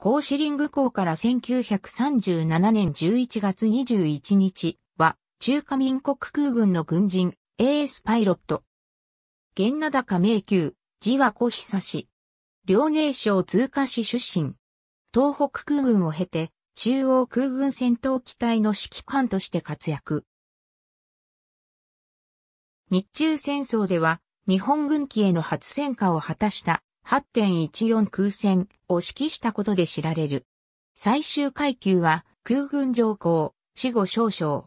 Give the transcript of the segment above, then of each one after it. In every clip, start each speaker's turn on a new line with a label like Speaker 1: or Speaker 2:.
Speaker 1: コーシリング港から1937年11月21日は、中華民国空軍の軍人、エースパイロット。源名高迷宮、字は小久氏。遼寧省通過市出身。東北空軍を経て、中央空軍戦闘機隊の指揮官として活躍。日中戦争では、日本軍機への初戦果を果たした8.14空戦を指揮したことで知られる。最終階級は空軍上皇、死後少々。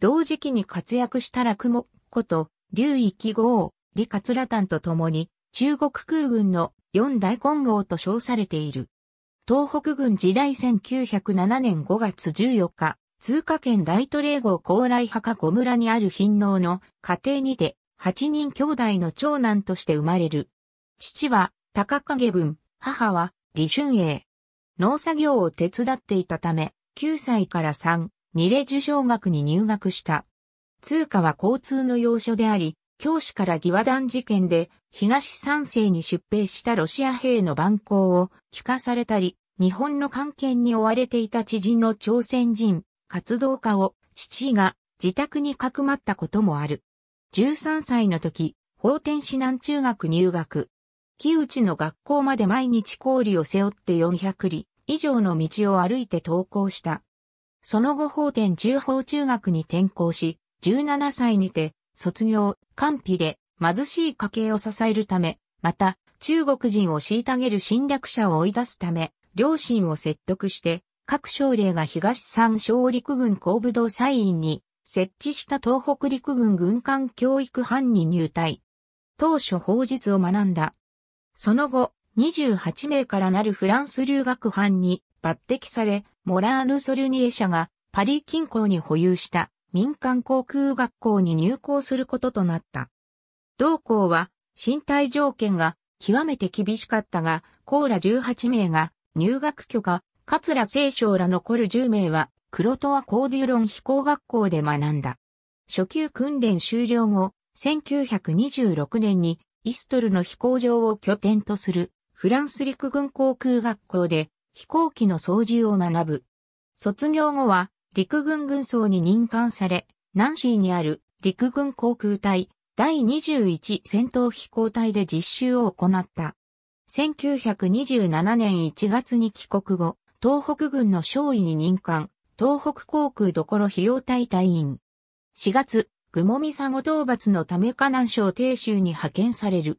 Speaker 1: 同時期に活躍した落雲、こと、劉一号、李桂丹と共に、中国空軍の四大混合と称されている。東北軍時代1907年5月14日、通過県大都霊号高麗墓小村にある貧農の家庭にて、8人兄弟の長男として生まれる。父は高影文、母は、李春英。農作業を手伝っていたため、9歳から3、二レ受賞学に入学した。通貨は交通の要所であり、教師から義和団事件で東三世に出兵したロシア兵の蛮行を聞かされたり、日本の関係に追われていた知人の朝鮮人、活動家を父が自宅にかくまったこともある。13歳の時、法天指南中学入学。木内の学校まで毎日氷を背負って400里以上の道を歩いて登校した。その後法典中法中学に転校し、17歳にて卒業、完備で貧しい家計を支えるため、また中国人を虐げる侵略者を追い出すため、両親を説得して、各省令が東三省陸軍工部道祭院に設置した東北陸軍軍艦教育班に入隊。当初法術を学んだ。その後、28名からなるフランス留学班に抜擢され、モラール・ソルニエ社がパリ近郊に保有した民間航空学校に入校することとなった。同校は身体条件が極めて厳しかったが、コーラ18名が入学許可、桂聖章ら残る10名は、クロトワ・コーデュロン飛行学校で学んだ。初級訓練終了後、1926年にイストルの飛行場を拠点とするフランス陸軍航空学校で飛行機の操縦を学ぶ。卒業後は陸軍軍曹に任官され、ナンシーにある陸軍航空隊第21戦闘飛行隊で実習を行った。1927年1月に帰国後、東北軍の少尉に任官、東北航空どころ費用隊隊員。4月、グモミサゴ討伐のため河南省鄭州に派遣される。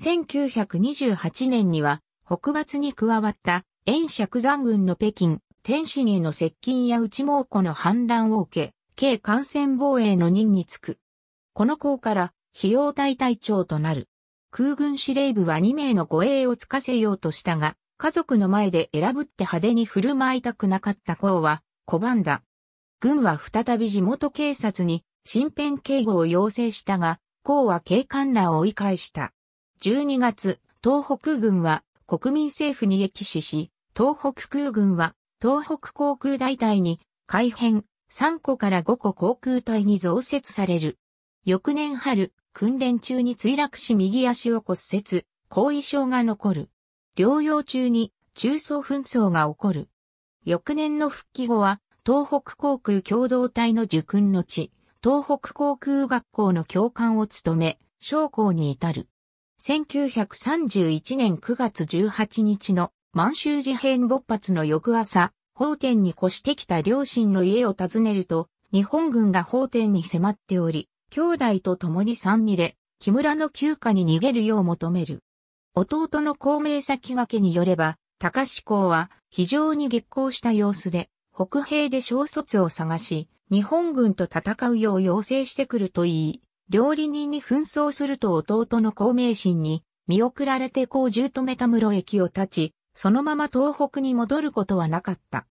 Speaker 1: 1928年には北伐に加わった遠釈山軍の北京、天津への接近や内蒙古の反乱を受け、軽感染防衛の任につく。この校から、費用隊隊長となる。空軍司令部は2名の護衛をつかせようとしたが、家族の前で選ぶって派手に振る舞いたくなかった校は、拒んだ。軍は再び地元警察に身辺警護を要請したが、公は警官らを追い返した。12月、東北軍は国民政府に益死し、東北空軍は東北航空大隊に改編3個から5個航空隊に増設される。翌年春、訓練中に墜落し右足を骨折、後遺症が残る。療養中に中層紛争が起こる。翌年の復帰後は東北航空共同体の受訓の地。東北航空学校の教官を務め、将校に至る。1931年9月18日の満州事変勃発の翌朝、法天に越してきた両親の家を訪ねると、日本軍が法天に迫っており、兄弟と共に三にれ、木村の休暇に逃げるよう求める。弟の公明先駆けによれば、高志校は非常に激高した様子で、北平で小卒を探し、日本軍と戦うよう要請してくると言い、料理人に紛争すると弟の孔明心に見送られて孔十とめた。室駅を立ち、そのまま東北に戻ることはなかった。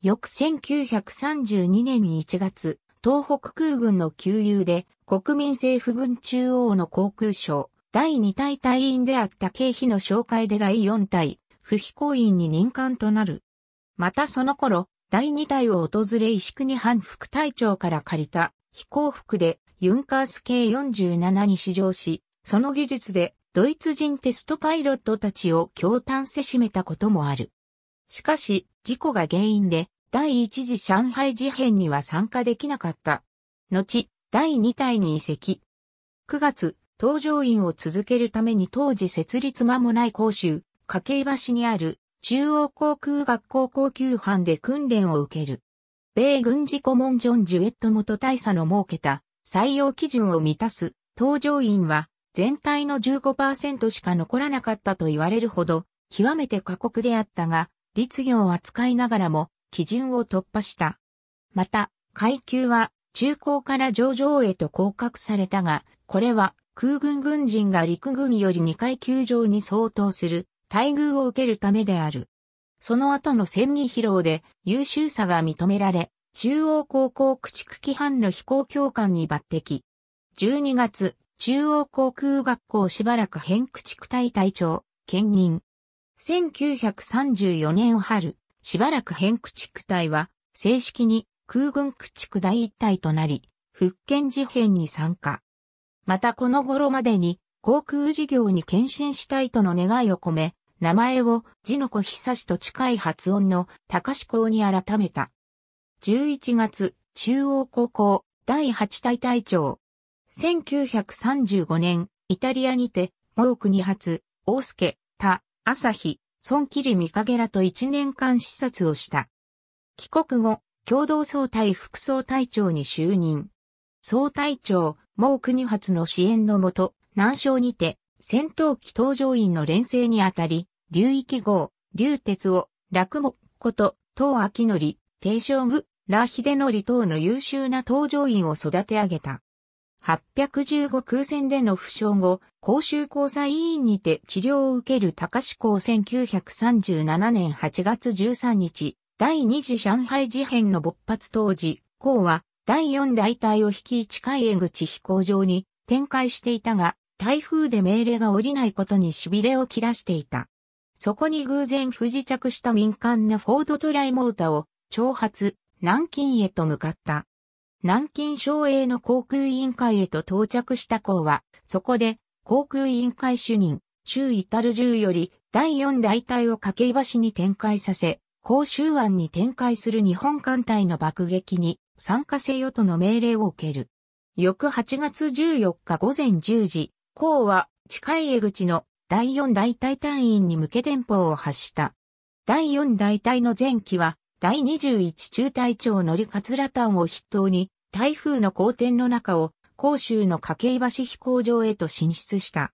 Speaker 1: 翌1932年1月、東北空軍の給油で国民政府軍中央の航空省第2隊隊員であった経費の紹介で第4隊、不飛行員に任官となる。またその頃、第2隊を訪れ石国藩副隊長から借りた飛行服でユンカース K47 に試乗し、その技術でドイツ人テストパイロットたちを強炭せしめたこともある。しかし、事故が原因で第1次上海事変には参加できなかった。後、第2隊に移籍。9月、搭乗員を続けるために当時設立間もない甲州、家計橋にある中央航空学校高級班で訓練を受ける。米軍事顧問ジョン・ジュエット元大佐の設けた採用基準を満たす搭乗員は全体の15%しか残らなかったと言われるほど極めて過酷であったが、律業を扱いながらも基準を突破した。また、階級は中高から上場へと降格されたが、これは空軍軍人が陸軍より2階級上に相当する待遇を受けるためである。その後の戦議疲労で優秀さが認められ、中央高校駆逐機班の飛行教官に抜擢。12月、中央航空学校しばらく変駆逐隊隊長、兼任。1934年春、しばらく変駆逐隊は、正式に空軍駆逐第一隊となり、福建事変に参加。またこの頃までに、航空事業に献身したいとの願いを込め、名前を字の子久しと近い発音の高志校に改めた。11月、中央高校第8大隊長。1935年、イタリアにて、モーク発、大助、田、朝日、孫切三影らと1年間視察をした。帰国後、共同総隊副総隊長に就任。総隊長、モーク発の支援のもと、南昌にて、戦闘機搭乗員の連成にあたり、竜域号、竜鉄を、落木こと、東秋則、帝将具、羅秀則等の優秀な登場員を育て上げた。815空戦での負傷後、公衆交際委員にて治療を受ける高志校1937年8月13日、第二次上海事変の勃発当時、校は第4大隊を率い近い江口飛行場に展開していたが、台風で命令が降りないことに痺れを切らしていた。そこに偶然不時着した民間のフォードトライモータを、挑発、南京へと向かった。南京省営の航空委員会へと到着した港は、そこで、航空委員会主任、周至る10より、第4大隊を掛橋に展開させ、甲州湾に展開する日本艦隊の爆撃に参加せよとの命令を受ける。翌8月14日午前10時、港は近い江口の第四大隊隊員に向け電報を発した。第四大隊の前期は、第21中隊長のりかつらたんを筆頭に、台風の荒天の中を、甲州の掛橋飛行場へと進出した。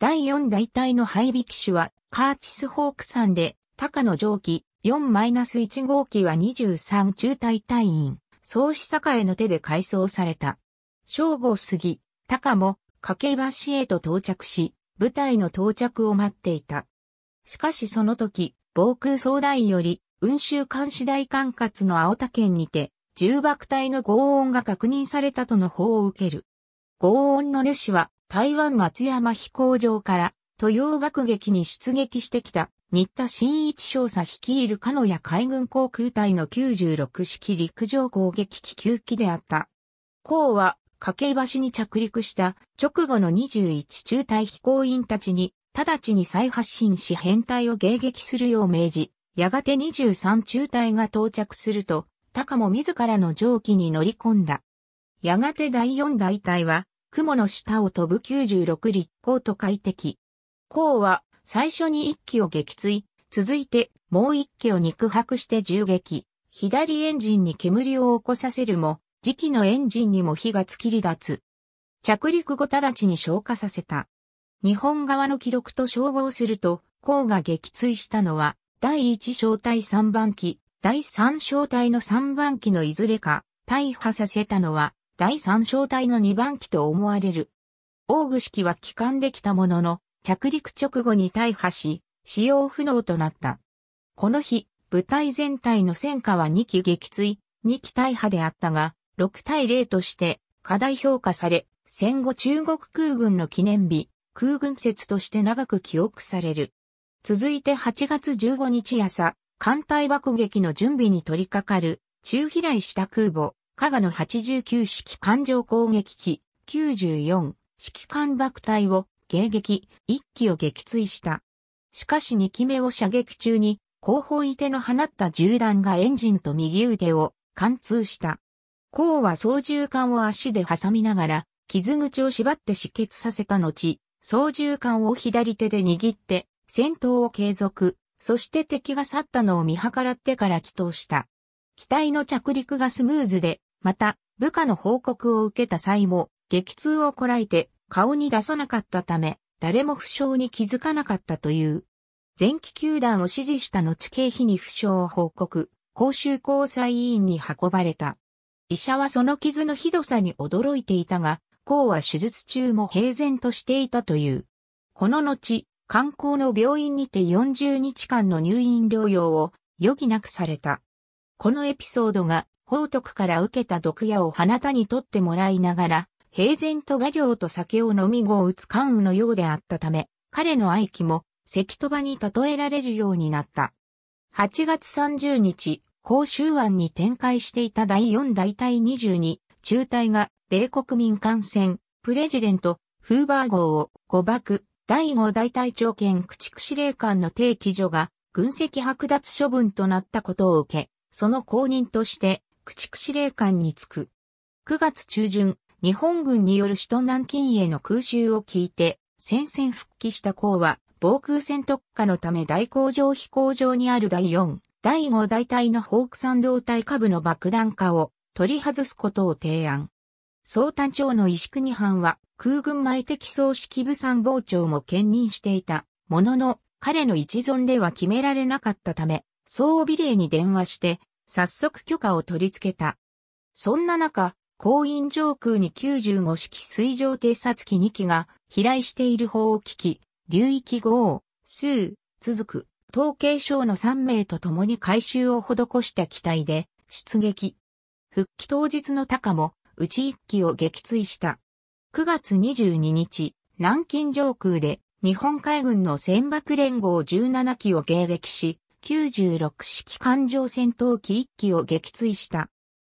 Speaker 1: 第四大隊の配備機種は、カーチスホークさんで、高野蒸気4-1号機は23中隊隊員、総司への手で改装された。正午過ぎ、高も掛橋へと到着し、部隊の到着を待っていた。しかしその時、防空総代より、運州監視大管轄の青田県にて、重爆隊の轟音が確認されたとの報を受ける。轟音の主は、台湾松山飛行場から、都洋爆撃に出撃してきた、新田新一少佐率いる鹿屋海軍航空隊の96式陸上攻撃機9機であった。は、掛橋に着陸した直後の21中隊飛行員たちに、直ちに再発進し編隊を迎撃するよう命じ、やがて23中隊が到着すると、高も自らの蒸気に乗り込んだ。やがて第4大隊は、雲の下を飛ぶ96立候と快適。項は、最初に1機を撃墜、続いてもう1機を肉薄して銃撃、左エンジンに煙を起こさせるも、時期のエンジンにも火がつき離脱。着陸後直ちに消火させた。日本側の記録と照合すると、甲が撃墜したのは、第1小隊3番機、第3小隊の3番機のいずれか、大破させたのは、第3小隊の2番機と思われる。大具式は帰還できたものの、着陸直後に大破し、使用不能となった。この日、部隊全体の戦火は2機撃墜、2機大破であったが、6対0として過大評価され、戦後中国空軍の記念日、空軍説として長く記憶される。続いて8月15日朝、艦隊爆撃の準備に取り掛かる、中飛来した空母、加賀の89式艦上攻撃機、94式艦爆隊を迎撃、1機を撃墜した。しかし2機目を射撃中に、後方いての放った銃弾がエンジンと右腕を貫通した。孔は操縦桿を足で挟みながら、傷口を縛って止血させた後、操縦桿を左手で握って、戦闘を継続、そして敵が去ったのを見計らってから帰投した。機体の着陸がスムーズで、また、部下の報告を受けた際も、激痛をこらえて、顔に出さなかったため、誰も負傷に気づかなかったという。前期球団を支持した後経費に負傷を報告、公衆交際委員に運ばれた。医者はその傷のひどさに驚いていたが、孔は手術中も平然としていたという。この後、観光の病院にて40日間の入院療養を余儀なくされた。このエピソードが、宝徳から受けた毒矢を花田に取ってもらいながら、平然と和量と酒を飲み後を打つ関羽のようであったため、彼の愛機も、石飛ばに例えられるようになった。8月30日、広州湾に展開していた第4大隊22、中隊が、米国民艦船、プレジデント、フーバー号を誤爆、第5大隊長兼駆逐司令官の定期所が、軍籍剥奪処分となったことを受け、その後任として、駆逐司令官に就く。9月中旬、日本軍による首都南京への空襲を聞いて、戦線復帰した港は、防空戦特化のため大工場飛行場にある第4第5大隊のホーク山道隊下部の爆弾化を取り外すことを提案。総探長の石国藩は空軍前敵総指揮部参謀長も兼任していたものの彼の一存では決められなかったため総備令に電話して早速許可を取り付けた。そんな中、後院上空に95式水上偵察機2機が飛来している方を聞き、流域号、数、続く。統計省の3名と共に改修を施した機体で出撃。復帰当日の高も、うち1機を撃墜した。9月22日、南京上空で日本海軍の船舶連合17機を迎撃し、96式艦上戦闘機1機を撃墜した。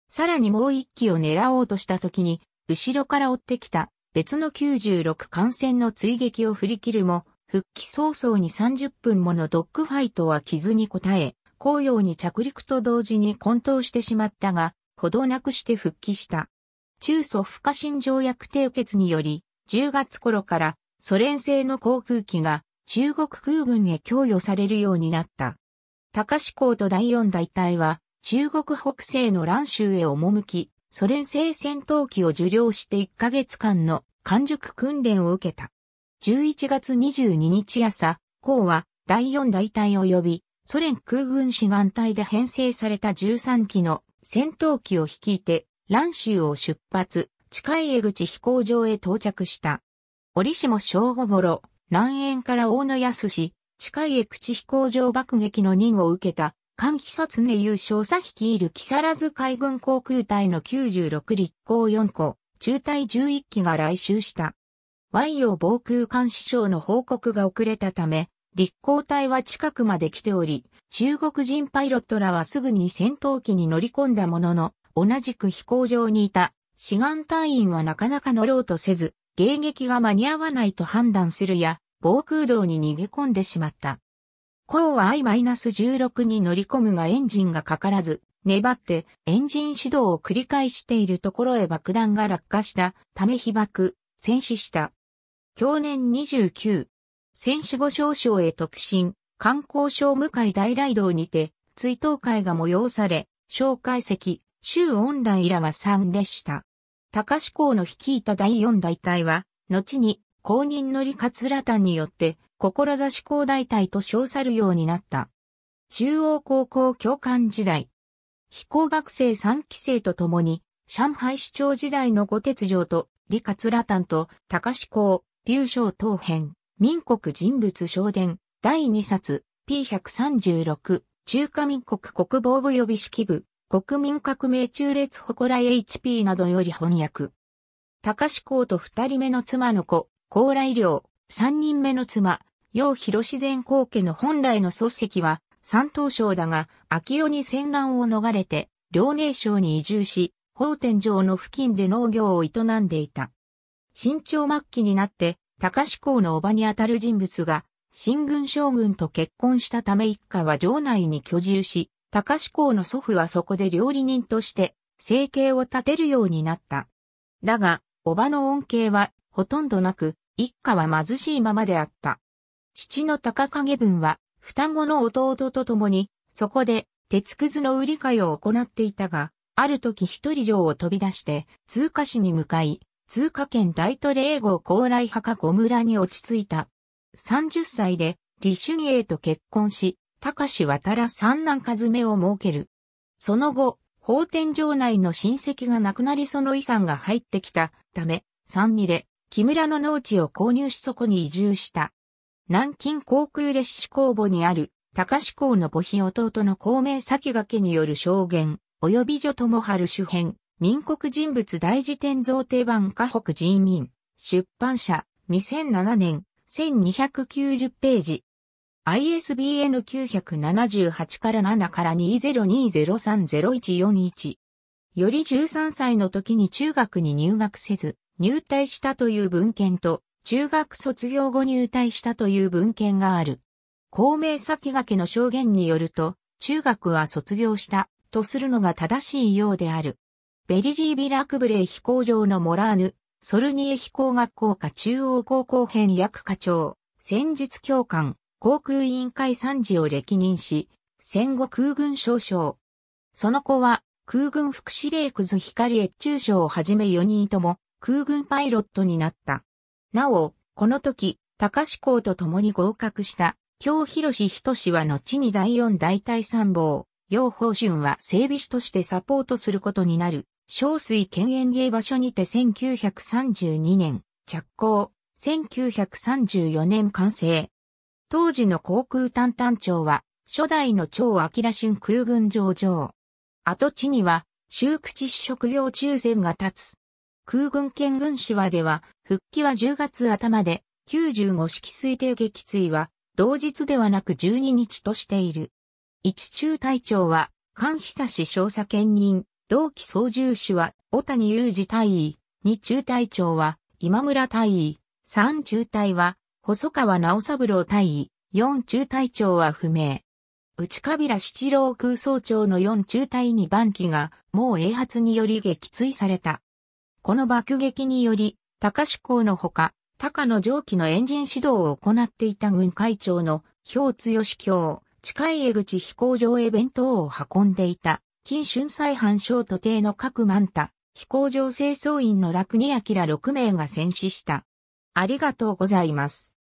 Speaker 1: さらにもう1機を狙おうとした時に、後ろから追ってきた別の96艦船の追撃を振り切るも、復帰早々に30分ものドッグファイトは傷に応え、紅葉に着陸と同時に混沌してしまったが、ほどなくして復帰した。中ソ不可侵条約締結により、10月頃からソ連製の航空機が中国空軍へ供与されるようになった。高志港と第四大隊は中国北西の乱州へ赴き、ソ連製戦闘機を受領して1ヶ月間の完熟訓練を受けた。11月22日朝、港は第4大隊及びソ連空軍志願隊で編成された13機の戦闘機を率いて、蘭州を出発、近い江口飛行場へ到着した。折しも正午頃、南縁から大野安市、近い江口飛行場爆撃の任を受けた、関木札根優勝者率いる木更津海軍航空隊の96立航4個、中隊11機が来襲した。ワイ洋防空監視省の報告が遅れたため、立航隊は近くまで来ており、中国人パイロットらはすぐに戦闘機に乗り込んだものの、同じく飛行場にいた、志願隊員はなかなか乗ろうとせず、迎撃が間に合わないと判断するや、防空洞に逃げ込んでしまった。コは I-16 に乗り込むがエンジンがかからず、粘ってエンジン指導を繰り返しているところへ爆弾が落下したため被爆、戦死した。享年29。戦手後少将へ特進、観光省向井大雷道にて、追悼会が催され、紹介席、周恩来らが参列した。高志校の率いた第4大隊は、後に公認の李桂丹によって、志校大隊と称さるようになった。中央高校教官時代、飛行学生3期生と共に、上海市長時代の五鉄城と、李羅丹と高志校、劉章東編、民国人物昇伝、第2冊、P136、中華民国国防部予備式部、国民革命中列祠 HP などより翻訳。高志公と二人目の妻の子、高麗良、三人目の妻、楊広自然公家の本来の祖籍は、三東省だが、秋代に戦乱を逃れて、遼寧省に移住し、法天城の付近で農業を営んでいた。新朝末期になって、高志公の叔母にあたる人物が、新軍将軍と結婚したため一家は城内に居住し、高志公の祖父はそこで料理人として、生計を立てるようになった。だが、叔母の恩恵は、ほとんどなく、一家は貧しいままであった。父の高影文は、双子の弟と共に、そこで、鉄くずの売り買いを行っていたが、ある時一人城を飛び出して、通過市に向かい、通過圏大都霊号高麗派か小村に落ち着いた。30歳で李春英と結婚し、高志渡ら三男和目を設ける。その後、法天城内の親戚が亡くなりその遺産が入ってきたため、三二で木村の農地を購入しそこに移住した。南京航空列車工募にある高志港の母妃弟の孔明先駆けによる証言、及び女友春主編、民国人物大辞典贈呈版河北人民。出版社。2007年。1290ページ。ISBN 978から7から2 0 2 0 3 0 1 4 1より13歳の時に中学に入学せず、入隊したという文献と、中学卒業後入隊したという文献がある。公明先駆けの証言によると、中学は卒業したとするのが正しいようである。ベリジービラクブレー飛行場のモラーヌ、ソルニエ飛行学校下中央高校編役課長、戦術教官、航空委員会参事を歴任し、戦後空軍少将。その子は、空軍副司令クズ光越中将をはじめ4人とも、空軍パイロットになった。なお、この時、高志校と共に合格した、京広志人氏は後に第4大隊参謀、楊宝春は整備士としてサポートすることになる。小水県園芸場所にて1932年着工、1934年完成。当時の航空担々長は、初代の超明春空軍上場。跡地には、修口市職業中線が立つ。空軍県軍手話では、復帰は10月頭で、95式推定撃墜は、同日ではなく12日としている。一中隊長は、菅久志少佐兼任、同期操縦士は、小谷雄二隊員、二中隊長は、今村隊員、三中隊は、細川直三郎隊員、四中隊長は不明。内川七郎空想長の四中隊に番機が、もう英発により撃墜された。この爆撃により、高志港のほか、高野蒸気のエンジン指導を行っていた軍会長の、氷津義教、近い江口飛行場へ弁当を運んでいた金春祭藩小都邸の各万太、飛行場清掃員の楽に明6名が戦死した。ありがとうございます。